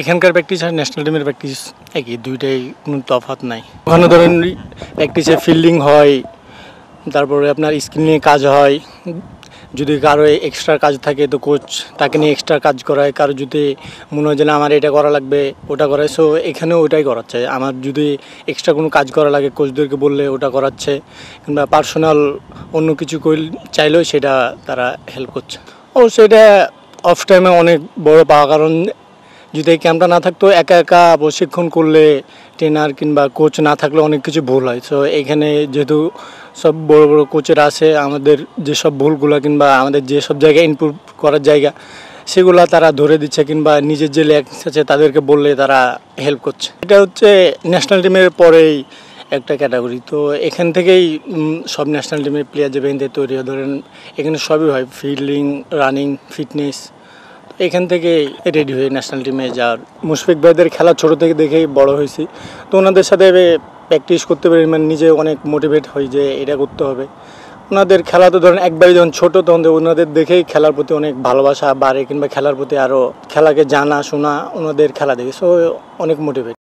এখানকার প্র্যাকটিস আর ন্যাশনাল টিমের প্র্যাকটিস একই দুইটাই কোনো তফাত নাই ওখানে ধরেন প্র্যাকটিসে ফিল্ডিং হয় তারপরে আপনার স্কিল নিয়ে কাজ হয় যদি কারো এক্সট্রা কাজ থাকে তো কোচ তাকে নিয়ে এক্সট্রা কাজ করায় কারো যদি মনে হয় যে না আমার এটা করা লাগবে ওটা করায় সো এখানেও ওটাই করাচ্ছে আমার যদি এক্সট্রা কোনো কাজ করা লাগে কোচদেরকে বললে ওটা করাচ্ছে কিংবা পার্সোনাল অন্য কিছু চাইলেও সেটা তারা হেল্প করছে ও সেটা অফ টাইমে অনেক বড় পাওয়া কারণ যদি এই ক্যাম্পটা না থাকতো একা একা প্রশিক্ষণ করলে ট্রেনার কিংবা কোচ না থাকলে অনেক কিছু ভুল হয় তো এখানে যেহেতু সব বড় বড় কোচেরা আছে আমাদের যেসব ভুলগুলো কিংবা আমাদের যেসব জায়গায় ইনপুট করার জায়গা সেগুলা তারা ধরে দিচ্ছে কিংবা নিজের যে ল্যাক্স আছে তাদেরকে বললে তারা হেল্প করছে এটা হচ্ছে ন্যাশনাল টিমের পরেই একটা ক্যাটাগরি তো এখান থেকেই সব ন্যাশনাল টিমের প্লেয়ার যে বেঞ্চে তৈরি হয় ধরেন এখানে সবই হয় ফিল্ডিং রানিং ফিটনেস এখান থেকে রেডি হয়ে ন্যাশনাল টিমে যাওয়ার মুশফিক ভাইদের খেলা ছোট থেকে দেখেই বড় হয়েছি তো ওনাদের সাথে প্র্যাকটিস করতে পারি মানে নিজে অনেক মোটিভেট হই যে এটা করতে হবে ওনাদের খেলা তো ধরেন একবারই যখন ছোটো তখন ওনাদের দেখেই খেলার প্রতি অনেক ভালোবাসা বাড়ে কিংবা খেলার প্রতি আরও খেলাকে জানা শোনা ওনাদের খেলা দেখে সো অনেক মোটিভেট